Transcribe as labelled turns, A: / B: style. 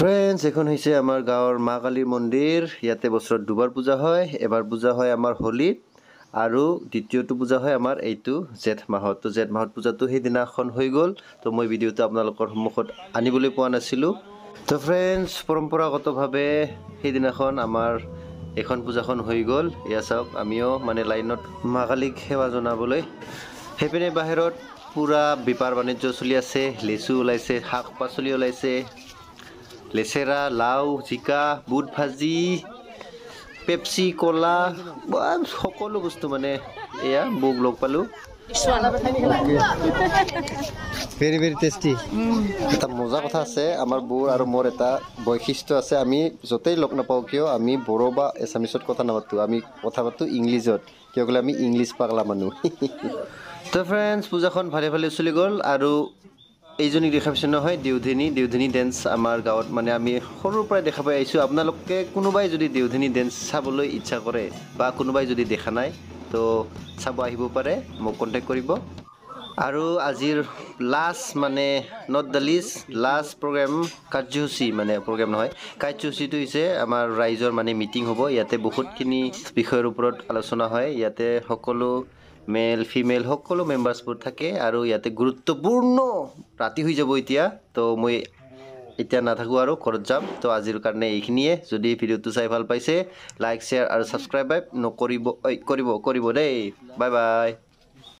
A: friends এইখন হৈছে আমাৰ গাঁৱৰ মা কালী মন্দিৰ ইয়াতে বছৰত দুবাৰ পূজা হয় এবাৰ পূজা হয় আমাৰ হোলীত আৰু দ্বিতীয়টো পূজা হয় আমাৰ এইটো জেঠ মাহত তো জেঠ মাহত পূজাটো সেইদিনাখন হৈ গ'ল তো মই ভিডিঅ'টো আপোনালোকৰ সন্মুখত আনিবলৈ পোৱা নাছিলোঁ তো ফ্ৰেণ্ডছ পৰম্পৰাগতভাৱে সেইদিনাখন আমাৰ এইখন পূজাখন হৈ গ'ল এয়া চাওক আমিও মানে লাইনত মা কালীক সেৱা জনাবলৈ সেইপিনে বাহিৰত পুৰা বেপাৰ বাণিজ্য চলি আছে লেচু ওলাইছে শাক পাচলি ওলাইছে লেচেৰা লাও জিকা বুট ভাজি পেপচি কলা সকলো বস্তু মানে এয়া মোক লগ পালোঁ
B: ভেৰি ভেৰি টেষ্টি এটা মজা কথা আছে আমাৰ বৌৰ আৰু মোৰ এটা বৈশিষ্ট্য আছে আমি য'তেই লগ নাপাওঁ কিয় আমি বড়ো বা এছামিছত কথা নাপাতোঁ আমি কথা পাতোঁ ইংলিছত কিয় ক'লে আমি ইংলিছ পাগলা মানুহ
A: তো ফ্ৰেণ্ডছ পূজাখন ভালে ভালে চলি গ'ল আৰু এইজনীক দেখা পাইছোঁ নহয় দেউধিনী দেউধিনী ডেন্স আমাৰ গাঁৱত মানে আমি সৰুৰ পৰাই দেখা পাই আহিছোঁ আপোনালোকে কোনোবাই যদি দেউধিনী ডেন্স চাবলৈ ইচ্ছা কৰে বা কোনোবাই যদি দেখা নাই তো চাব আহিব পাৰে মোক কণ্টেক্ট কৰিব আৰু আজিৰ লাষ্ট মানে not the list last program কাৰ্যসূচী মানে প্ৰগ্ৰেম নহয় কাৰ্যসূচীটো হৈছে আমাৰ ৰাইজৰ মানে মিটিং হ'ব ইয়াতে বহুতখিনি বিষয়ৰ ওপৰত আলোচনা হয় ইয়াতে সকলো মেল ফিমেল সকলো মেম্বাৰ্ছবোৰ থাকে আৰু ইয়াতে গুৰুত্বপূৰ্ণ ৰাতি হৈ যাব এতিয়া তো মই এতিয়া নাথাকোঁ আৰু ঘৰত যাম তো আজিৰ কাৰণে এইখিনিয়ে যদি ভিডিঅ'টো চাই ভাল পাইছে লাইক শ্বেয়াৰ আৰু ছাবস্ক্ৰাইব নকৰিব কৰিব কৰিব দেই বাই বাই